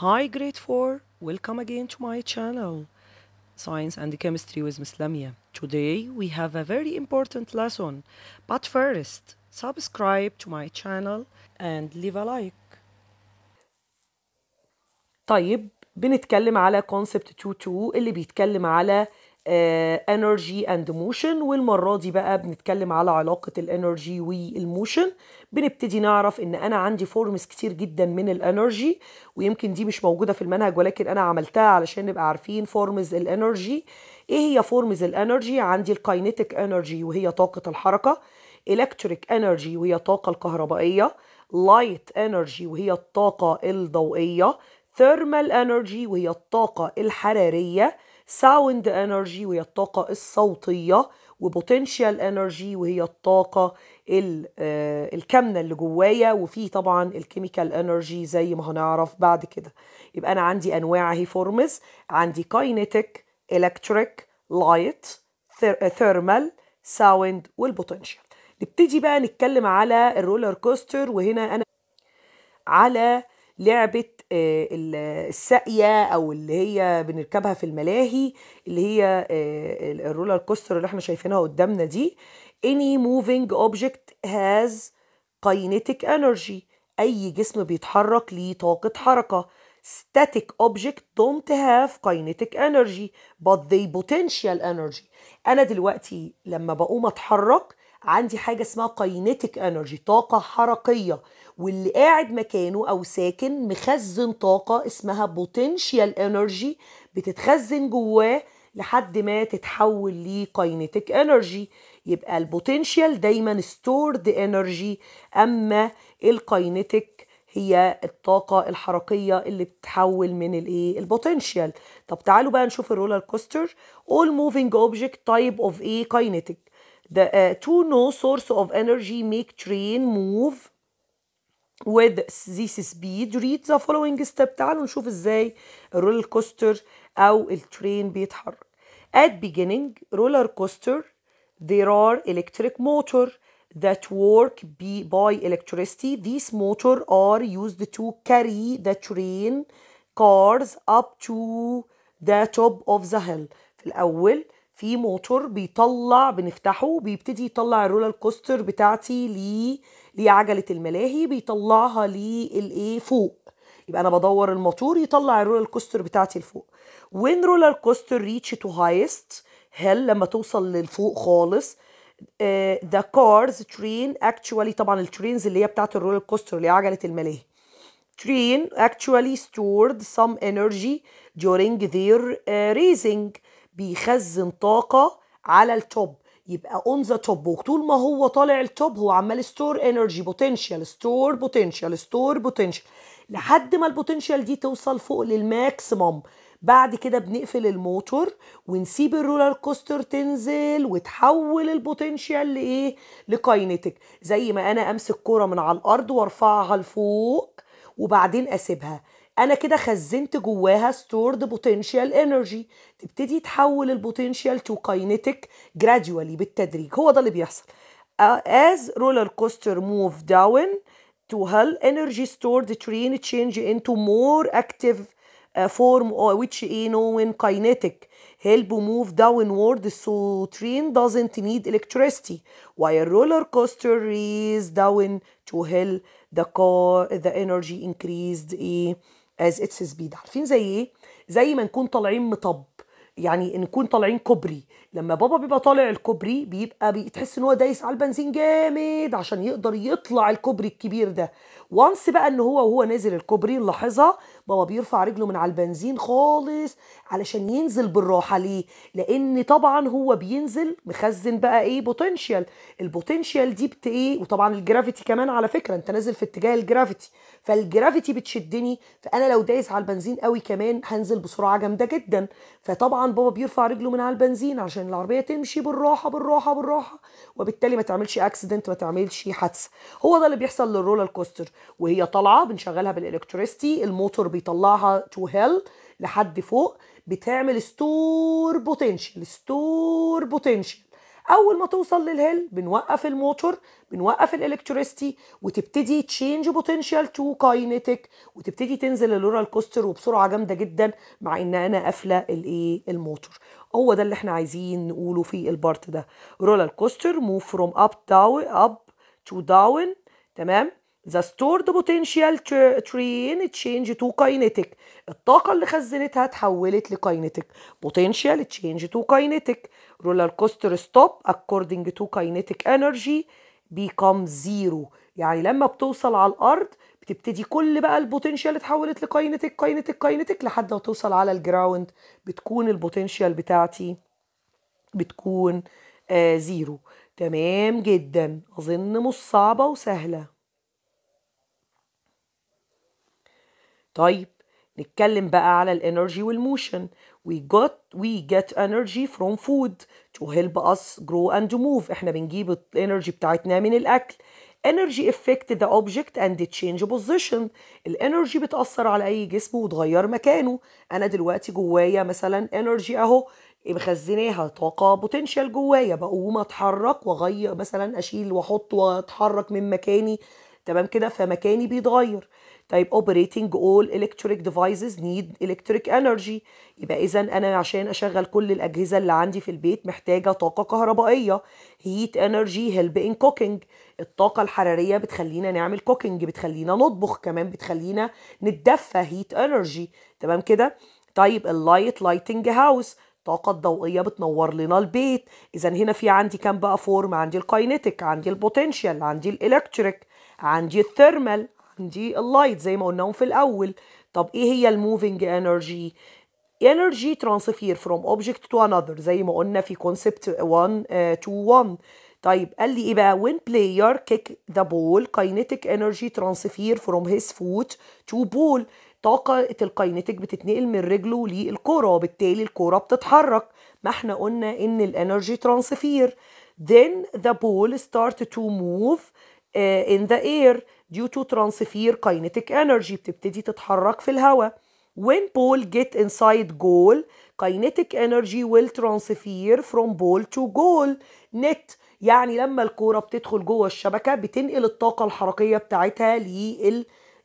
Hi grade 4, welcome again to my channel Science and Chemistry with Miss Lamia. Today we have a very important lesson but first subscribe to my channel and leave a like طيب بنتكلم على concept 2.2 اللي بيتكلم على انرجي اند موشن والمره دي بقى بنتكلم على علاقه الانرجي والموشن بنبتدي نعرف ان انا عندي فورمز كتير جدا من الانرجي ويمكن دي مش موجوده في المنهج ولكن انا عملتها علشان نبقى عارفين فورمز الانرجي ايه هي فورمز الانرجي عندي الكاينيتك انرجي وهي طاقه الحركه الكتريك انرجي وهي الطاقه الكهربائيه لايت انرجي وهي الطاقه الضوئيه ثيرمال انرجي وهي الطاقه الحراريه ساوند انرجي وهي الطاقة الصوتية وبوتنشال انرجي وهي الطاقة آه، الكامنة اللي جوايا وفي طبعا الكيميكال انرجي زي ما هنعرف بعد كده يبقى أنا عندي أنواع هي فورمز عندي كاينيتك إلكتريك لايت ثيرمال ساوند والبوتنشال نبتدي بقى نتكلم على الرولر كوستر وهنا أنا على لعبه آه، الساقيه او اللي هي بنركبها في الملاهي اللي هي آه، الرولر كوستر اللي احنا شايفينها قدامنا دي any moving object has kinetic energy اي جسم بيتحرك ليه طاقه حركه static object don't have kinetic energy but they potential energy انا دلوقتي لما بقوم اتحرك عندي حاجه اسمها كاينيتيك انرجي طاقه حركيه واللي قاعد مكانه او ساكن مخزن طاقه اسمها بوتنشال انرجي بتتخزن جواه لحد ما تتحول لكاينيتيك انرجي يبقى البوتنشال دايما ستورد انرجي اما الكاينيتيك هي الطاقه الحركيه اللي بتتحول من الايه البوتنشال طب تعالوا بقى نشوف الرولر كوستر all moving object type of a kinetic The uh, to no source of energy make train move with this speed read the following step تعالوا نشوف ازاي الرولر كوستر او الترين بيتحرك at beginning roller coaster there are electric motor that work be by electricity these motor are used to carry the train cars up to the top of the hill في الاول في موتور بيطلع بنفتحه بيبتدي يطلع الرولر كوستر بتاعتي لي لعجله الملاهي بيطلعها للايه فوق يبقى انا بدور الموتور يطلع الرولر كوستر بتاعتي لفوق وين رولر كوستر ريتش تو هايست هل لما توصل للفوق خالص ذا كارز ترين اكشوالي طبعا الترينز اللي هي بتاعت الرولر كوستر اللي هي عجله الملاهي train actually stored some energy during their uh, بيخزن طاقه على التوب يبقى اون ذا توب وطول ما هو طالع التوب هو عمال ستور انرجي بوتنشال ستور بوتنشال ستور بوتنشال لحد ما البوتنشال دي توصل فوق للماكسيمم بعد كده بنقفل الموتور ونسيب الرولر كوستر تنزل وتحول البوتنشال لايه لكاينتك زي ما انا امسك كوره من على الارض وارفعها لفوق وبعدين اسيبها انا كده خزنت جواها stored potential energy تبتدي تحول ال potential to kinetic gradually بالتدريج هو ده اللي بيحصل as roller coaster move down to hell energy stored train change into more active uh, form which a known kinetic help move downward so train doesn't need electricity while roller coaster is down to hell the car the energy increased a از اتس سبيد عارفين زي ايه زي ما نكون طالعين مطب يعني نكون طالعين كوبري لما بابا بيبقى طالع الكوبري بيبقى بتحس ان هو دايس على البنزين جامد عشان يقدر يطلع الكوبري الكبير ده وانس بقى ان هو وهو نازل الكوبري نلاحظها بابا بيرفع رجله من على البنزين خالص علشان ينزل بالراحه ليه لان طبعا هو بينزل مخزن بقى ايه بوتنشال البوتنشال دي بت ايه وطبعا الجرافيتي كمان على فكره انت نازل في اتجاه الجرافيتي فالجرافيتي بتشدني فانا لو دايس على البنزين قوي كمان هنزل بسرعه جامده جدا فطبعا طبعا بابا بيرفع رجله من على البنزين عشان العربيه تمشي بالراحه بالراحه بالراحه وبالتالي ما تعملش اكسيدنت ما تعملش حادثه هو ده اللي بيحصل للرولر كوستر وهي طالعه بنشغلها بالالكتريستي الموتور بيطلعها تو هيل لحد فوق بتعمل ستور بوتنشال ستور بوتنشال اول ما توصل للهيل بنوقف الموتور بنوقف الالكتريستي وتبتدي تشينج بوتنشال تو كاينيتيك وتبتدي تنزل اللورال كوستر وبسرعه جامده جدا مع ان انا قافله الايه الموتور هو ده اللي احنا عايزين نقوله في البارت ده رولر كوستر موف فروم اب داون اب تو داون تمام ذا ستورد بوتنشال ترين تشينج تو كاينيتك الطاقة اللي خزنتها اتحولت لكاينيتك بوتنشال تشينج تو كاينيتك رولر كوستر ستوب according to kinetic energy بيكم zero يعني لما بتوصل على الارض بتبتدي كل بقى البوتنشال اتحولت لكاينيتيك كاينيتيك كاينيتيك لحد ما توصل على الجراوند بتكون البوتنشال بتاعتي بتكون آه زيرو تمام جدا اظن مش صعبه وسهله طيب نتكلم بقى على الانرجي والموشن we got we get energy from food to help us grow and move احنا بنجيب الانرجي بتاعتنا من الاكل energy affect the object and the change position الانرجي بتأثر على اي جسم وتغير مكانه انا دلوقتي جوايا مثلا انرجي اهو مخزناها إيه طاقه بوتنشال جوايا بقوم اتحرك واغير مثلا اشيل واحط واتحرك من مكاني تمام كده فمكاني بيتغير طيب operating all electric devices need electric energy يبقى إذا أنا عشان أشغل كل الأجهزة اللي عندي في البيت محتاجة طاقة كهربائية heat energy help in cooking الطاقة الحرارية بتخلينا نعمل cooking بتخلينا نطبخ كمان بتخلينا نتدفى heat energy تمام كده طيب اللايت لايتنج هاوس الطاقة الضوئية بتنور لنا البيت إذا هنا في عندي كام بقى فورم عندي الكاينيتك عندي البوتنشال عندي الإلكتريك عندي الثيرمال دي اللايت زي ما قلناهم في الأول طب إيه هي الموفينج انرجي energy transfer from object to another زي ما قلنا في concept 1 تو 1 طيب قال لي ايه بقى when player kick the ball kinetic energy transfer from his foot to ball طاقة الكاينتيك بتتنقل من رجله للكرة وبالتالي الكرة بتتحرك ما احنا قلنا ان الانرجي ترانسفير then the ball start to move uh, in the air due to transfer kinetic energy بتبتدي تتحرك في الهواء when ball get inside goal kinetic energy will transfer from ball to goal net يعني لما الكورة بتدخل جوه الشبكة بتنقل الطاقة الحركية بتاعتها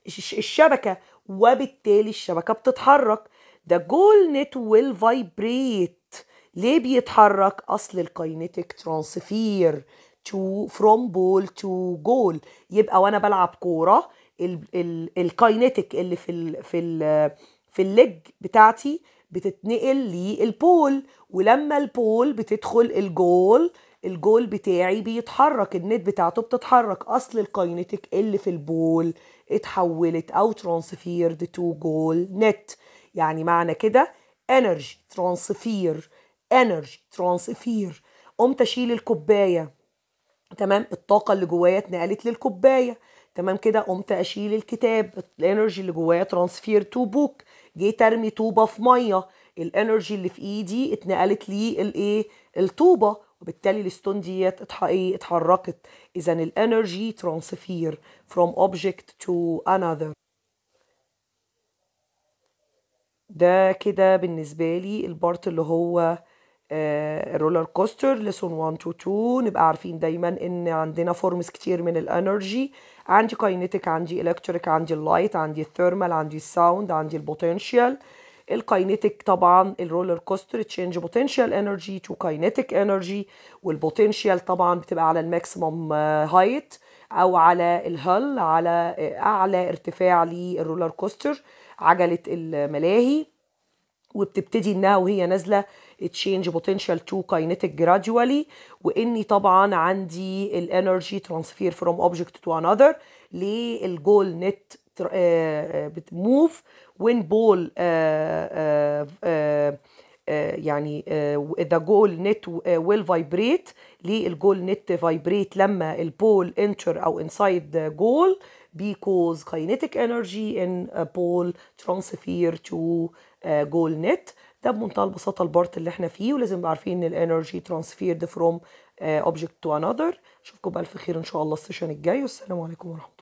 للشبكة وبالتالي الشبكة بتتحرك the goal net will vibrate ليه بيتحرك أصل الكاينتيك ترانسفير to from ball to goal يبقى وانا بلعب كوره الكاينتيك اللي في ال في ال في الليج بتاعتي بتتنقل للبول ولما البول بتدخل الجول الجول بتاعي بيتحرك النت بتاعته بتتحرك اصل الكاينتيك اللي في البول اتحولت او ترانسفيرد تو جول نت يعني معنى كده انرجي ترانسفير انرجي ترانسفير قمت اشيل الكوبايه تمام الطاقه اللي جوايا اتنقلت للكوبايه تمام كده قمت اشيل الكتاب الانرجي اللي جوايا ترانسفير تو بوك جيت ارمي طوبه في ميه الانرجي اللي في ايدي اتنقلت لي الايه الطوبه وبالتالي الستون ديت ايه اتحركت اذا الانرجي ترانسفير فروم اوبجكت تو انذر ده كده بالنسبه لي البارت اللي هو الرولر آه، كوستر لسون 1 تو 2 نبقى عارفين دايما ان عندنا فورمز كتير من الانرجي عندي كاينتيك عندي الكتريك عندي اللايت عندي الثيرمال عندي الساوند عندي البوتنشال الكاينتيك طبعا الرولر كوستر تشينج بوتنشال انرجي تو كاينتيك انرجي والبوتنشال طبعا بتبقى على الماكسيمم آه، هايت او على الهل على آه، اعلى ارتفاع للرولر كوستر عجله الملاهي وبتبتدي انها وهي نازله تشينج بوتنشال تو كاينتيك gradually واني طبعا عندي الانرجي ترانسفير فروم اوبجكت تو انذر للجول نت موف وين بول يعني ذا جول نت ويل فايبريت ليه الجول نت فايبريت لما البول انتر او انسايد جول because kinetic energy in a pole transfer to uh, goal net ده بمنتهى البساطه البارت اللي احنا فيه ولازم نبقى عارفين ان الانرجي ترانسفيرد فروم اوبجكت تو انذر اشوفكم بالف خير ان شاء الله السيشن الجاي والسلام عليكم ورحمه